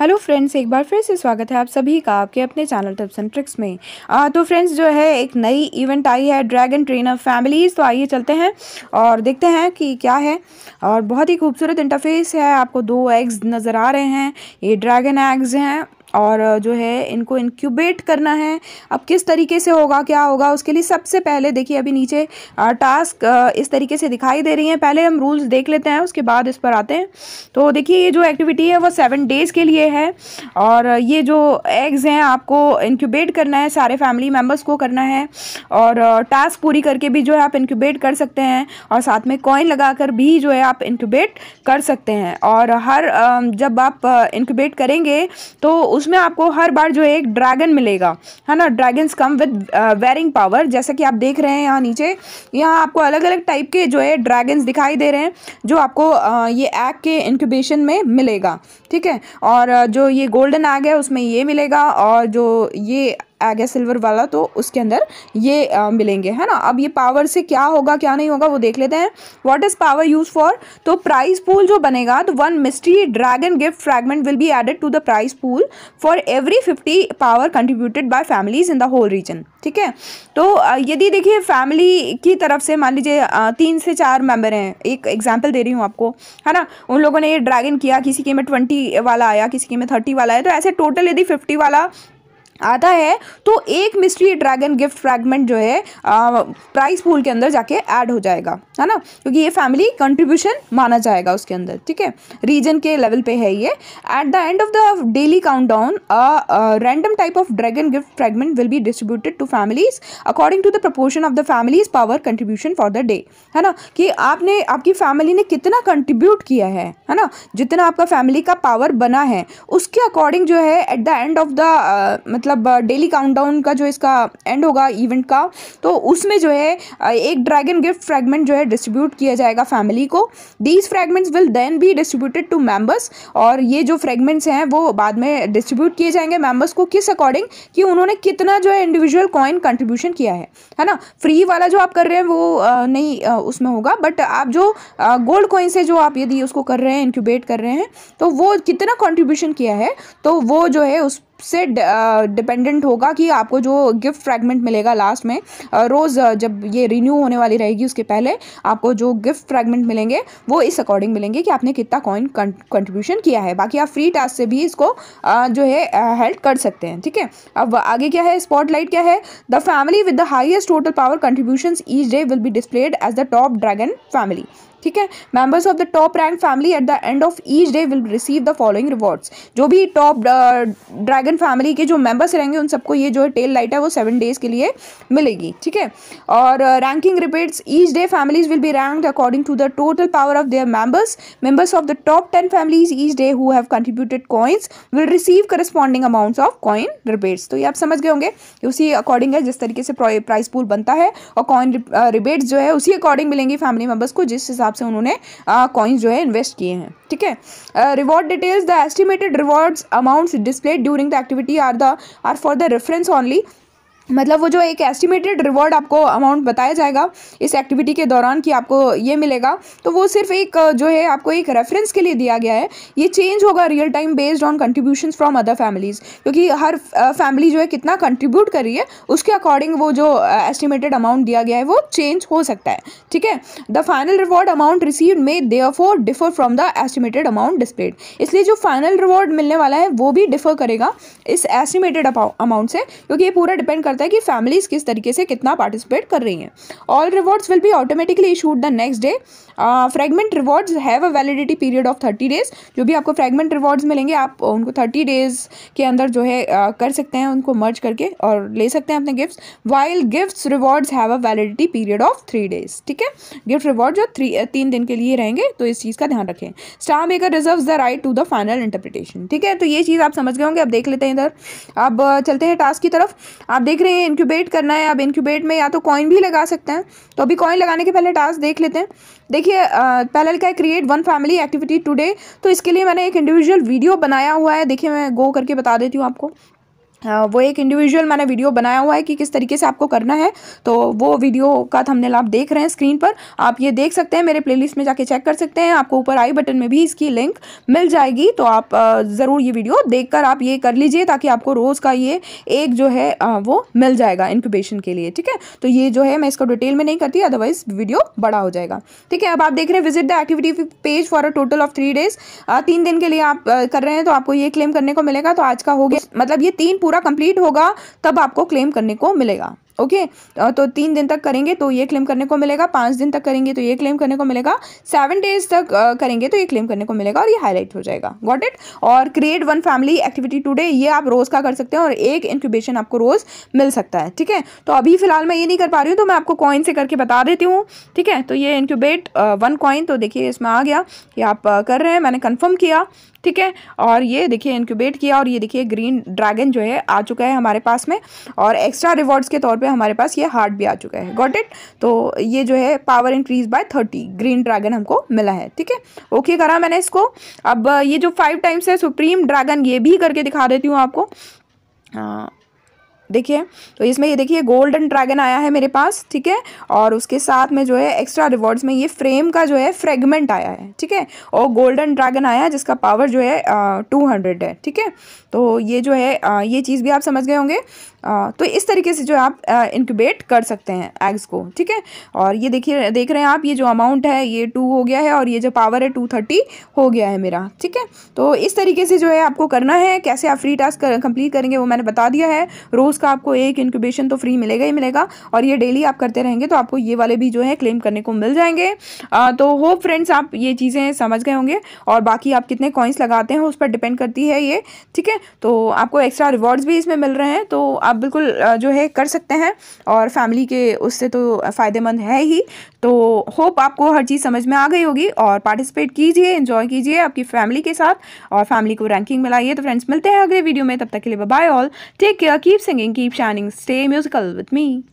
Hello friends एक बार फिर से स्वागत है आप सभी का आपके अपने चैनल टिप्स एंड ट्रिक्स में आ, तो फ्रेंड्स जो है एक नई इवेंट आई है ड्रैगन ट्रेनर फैमिलीज तो आइए चलते हैं और देखते हैं कि क्या है और बहुत ही खूबसूरत इंटरफेस है आपको दो एग्स नज़र आ रहे हैं ये ड्रैगन एग्स हैं और जो है इनको इनक्यूबेट करना है अब किस तरीके से होगा क्या होगा उसके लिए सबसे पहले देखिए अभी नीचे टास्क इस तरीके से दिखाई दे रही हैं पहले हम रूल्स देख लेते हैं उसके बाद इस पर आते हैं तो देखिए ये जो एक्टिविटी है वो सेवन डेज़ के लिए है और ये जो एग्ज़ हैं आपको इनक्यूबेट करना है सारे फैमिली मेम्बर्स को करना है और टास्क पूरी करके भी जो है आप इनक्यूबेट कर सकते हैं और साथ में कॉइन कर भी जो है आप इनक्यूबेट कर सकते हैं और हर जब आप इनक्यूबेट करेंगे तो उसमें आपको हर बार जो है एक ड्रैगन मिलेगा है ना dragons come with varying power जैसा कि आप देख रहे हैं यहाँ नीचे यहाँ आपको अलग अलग टाइप के जो है ड्रैगन्स दिखाई दे रहे हैं जो आपको uh, ये एग के इंक्यूबेशन में मिलेगा ठीक है और uh, जो ये गोल्डन एग है उसमें ये मिलेगा और जो ये आ गया सिल्वर वाला तो उसके अंदर ये आ, मिलेंगे है ना अब ये पावर से क्या होगा क्या नहीं होगा वो देख लेते हैं what is power use for तो प्राइस पूल जो बनेगा तो one mystery dragon gift fragment will be added to the prize pool for every fifty power contributed by families in the whole region ठीक है तो यदि देखिए फैमिली की तरफ से मान लीजिए तीन से चार मेंबर हैं एक एग्जाम्पल दे रही हूँ आपको है ना उन लोगों ने ये ड्रैगन किया किसी के में ट्वेंटी वाला आया किसी के में थर्टी वाला आया तो ऐसे टोटल यदि फिफ्टी वाला आता है तो एक मिस्ट्री ड्रैगन गिफ्ट फ्रैगमेंट जो है प्राइस पूल के अंदर जाके ऐड हो जाएगा है ना क्योंकि ये फैमिली कंट्रीब्यूशन माना जाएगा उसके अंदर ठीक है रीजन के लेवल पे है ये at the end of the daily countdown random type of dragon gift fragment will be distributed to families according to the proportion of the families power contribution for the day है ना कि आपने आपकी family ने कितना contribute किया है है ना जितना आपका फैमिली का पावर बना है उसके अकॉर्डिंग जो है at the end of the मतलब मतलब डेली काउंटडाउन का जो इसका एंड होगा इवेंट का तो उसमें जो है एक ड्रैगन गिफ्ट फ्रेगमेंट जो है डिस्ट्रीब्यूट किया जाएगा फैमिली को these fragments will then be distributed to members और ये जो फ्रेगमेंट्स हैं वो बाद में डिस्ट्रीब्यूट किए जाएंगे मेम्बर्स को किस अकॉर्डिंग कि उन्होंने कितना जो है इंडिविजुअल कॉइन कंट्रीब्यूशन किया है है ना फ्री वाला जो आप कर रहे हैं वो नहीं उसमें होगा बट आप जो गोल्ड कॉइन से जो आप यदि उसको कर रहे हैं इंक्यूबेट कर रहे हैं तो वो कितना कॉन्ट्रीब्यूशन किया है तो वो जो है उस से डिपेंडेंट होगा कि आपको जो गिफ्ट फ्रैगमेंट मिलेगा लास्ट में रोज़ जब ये रिन्यू होने वाली रहेगी उसके पहले आपको जो गिफ्ट फ्रैगमेंट मिलेंगे वो इस अकॉर्डिंग मिलेंगे कि आपने कितना कॉइन कंट्रीब्यूशन किया है बाकी आप फ्री टास्क से भी इसको जो है हेल्प कर सकते हैं ठीक है अब आगे क्या है स्पॉटलाइट क्या है the family with the highest total power contribution each day will be displayed as the top dragon family ठीक है members of the top rank family at the end of each day will receive the following rewards जो भी top dragon family के जो members रहेंगे उन सबको ये जो है टेल लाइट है वो सेवन डेज के लिए मिलेगी ठीक है और ranking repeats each day families will be ranked according to the total power of their members members of the top ten families each day who have contributed coins will receive corresponding amounts of coin rebates तो ये आप समझ गए होंगे उसी according है जिस तरीके से प्राइस पूल बनता है और कॉइन रिबेट्स uh, जो है उसी अकॉर्डिंग मिलेंगे फैमिली मेंबर्स को जिस हिसाब से उन्होंने कॉइन्स जो है इन्वेस्ट किए हैं ठीक है reward details the estimated rewards amounts displayed during the activity are the are for the reference only मतलब वो जो एक एस्टिमेटेड रिवॉर्ड आपको अमाउंट बताया जाएगा इस एक्टिविटी के दौरान कि आपको ये मिलेगा तो वो सिर्फ एक जो है आपको एक रेफरेंस के लिए दिया गया है ये चेंज होगा real time based on contribution from other families क्योंकि हर फैमिली जो है कितना कंट्रीब्यूट कर रही है उसके अकॉर्डिंग वो जो एस्टिमेटेड अमाउंट दिया गया है वो चेंज हो सकता है ठीक है the final reward amount receive may they differ from the estimated amount displayed इसलिए जो फाइनल रिवॉर्ड मिलने वाला है वो भी डिफर करेगा इस एस्टिमेटेड अमाउंट से क्योंकि ये पूरा डिपेंड करता है कि फैमिलीज़ किस तरीके से कितना पार्टिसिपेट कर रही हैं all rewards will be automatically issued the next day fragment rewards have a validity period of thirty days जो भी आपको फ्रेगमेंट रिवॉर्ड्स मिलेंगे आप उनको थर्टी डेज के अंदर जो है uh, कर सकते हैं उनको मर्ज करके और ले सकते हैं अपने gift while gift rewards have a validity period of three days ठीक है गिफ्ट रिवॉर्ड जो थ्री uh, तीन दिन के लिए रहेंगे तो इस चीज़ का ध्यान रखें Star Maker reserve the right to the final interpretation ठीक है तो ये चीज़ आप समझ गए होंगे अब देख लेते हैं इधर अब uh, चलते हैं टास्क की तरफ आप देख रहे हैं इंक्यूबेट करना है अब इंक्यूबेट में या तो कॉइन भी लगा सकते हैं तो अभी कॉइन लगाने के पहले टास्क देख लेते हैं देखिए पहला लिखा है create one family activity today तो इसके लिए मैंने एक इंडिविजुअल वीडियो बनाया हुआ है देखिए मैं गो करके बता देती हूँ आपको वो एक इंडिविजुअल मैंने वीडियो बनाया हुआ है कि किस तरीके से आपको करना है तो वो वीडियो का थंबनेल आप देख रहे हैं स्क्रीन पर आप ये देख सकते हैं मेरे प्लेलिस्ट में जाके चेक कर सकते हैं आपको ऊपर आई बटन में भी इसकी लिंक मिल जाएगी तो आप ज़रूर ये वीडियो देखकर आप ये कर लीजिए ताकि आपको रोज़ का ये एक जो है वो मिल जाएगा इंक्यूबेशन के लिए ठीक है तो ये जो है मैं इसको डिटेल में नहीं करती अदरवाइज वीडियो बड़ा हो जाएगा ठीक है अब आप देख रहे हैं visit the activity page for a total of three days तीन दिन के लिए आप कर रहे हैं तो आपको ये क्लेम करने को मिलेगा तो आज का हो गया मतलब ये तीन पूरा कंप्लीट होगा तब आपको क्लेम करने को मिलेगा ओके okay, तो तीन दिन तक करेंगे तो ये क्लेम करने को मिलेगा पाँच दिन तक करेंगे तो ये क्लेम करने को मिलेगा सेवन डेज तक करेंगे तो ये क्लेम करने को मिलेगा और ये हाईलाइट हो जाएगा गॉट इट और create one family activity today ये आप रोज़ का कर सकते हैं और एक इंक्यूबेशन आपको रोज़ मिल सकता है ठीक है तो अभी फिलहाल मैं ये नहीं कर पा रही हूँ तो मैं आपको कॉइन से करके बता देती हूँ ठीक है तो ये इंक्यूबेट वन कॉइन तो देखिए इसमें आ गया ये आप कर रहे हैं मैंने कन्फर्म किया ठीक है और ये देखिए इनक्यूबेट किया और ये देखिए ग्रीन ड्रैगन जो है आ चुका है हमारे पास में और एक्स्ट्रा रिवॉर्ड्स के तौर पर हमारे पास ये हार्ट भी आ चुका है गॉट इट तो ये जो है power increase by thirty green dragon हमको मिला है ठीक है ओके करा मैंने इसको अब ये जो फाइव टाइम्स है सुप्रीम ड्रैगन ये भी करके दिखा देती हूँ आपको देखिए तो इसमें ये देखिए गोल्डन ड्रैगन आया है मेरे पास ठीक है और उसके साथ में जो है एक्स्ट्रा रिवॉर्ड्स में ये फ्रेम का जो है फ्रेगमेंट आया है ठीक है और गोल्डन ड्रैगन आया है जिसका पावर जो है टू हंड्रेड है ठीक है तो ये जो है आ, ये चीज़ भी आप समझ गए होंगे तो इस तरीके से जो है आप इनक्यूबेट कर सकते हैं एग्स को ठीक है और ये देखिए देख रहे हैं आप ये जो अमाउंट है ये टू हो गया है और ये जो पावर है टू थर्टी हो गया है मेरा ठीक है तो इस तरीके से जो है आपको करना है कैसे आप फ्री टास्क कंप्लीट करेंगे वो मैंने बता दिया है रोज़ उसका आपको एक इंक्यूबेशन तो फ्री मिलेगा ही मिलेगा और ये डेली आप करते रहेंगे तो आपको ये वाले भी जो है क्लेम करने को मिल जाएंगे आ, तो होप फ्रेंड्स आप ये चीज़ें समझ गए होंगे और बाकी आप कितने कॉइन्स लगाते हैं उस पर डिपेंड करती है ये ठीक है तो आपको एक्स्ट्रा रिवॉर्ड्स भी इसमें मिल रहे हैं तो आप बिल्कुल जो है कर सकते हैं और फैमिली के उससे तो फ़ायदेमंद है ही तो होप आपको हर चीज़ समझ में आ गई होगी और पार्टिसिपेट कीजिए इन्जॉय कीजिए आपकी फैमिली के साथ और फैमिली को रैंकिंग मिलाइए तो फ्रेंड्स मिलते हैं अगले वीडियो में तब तक के लिए bye all take care keep singing keep shining, stay musical with me.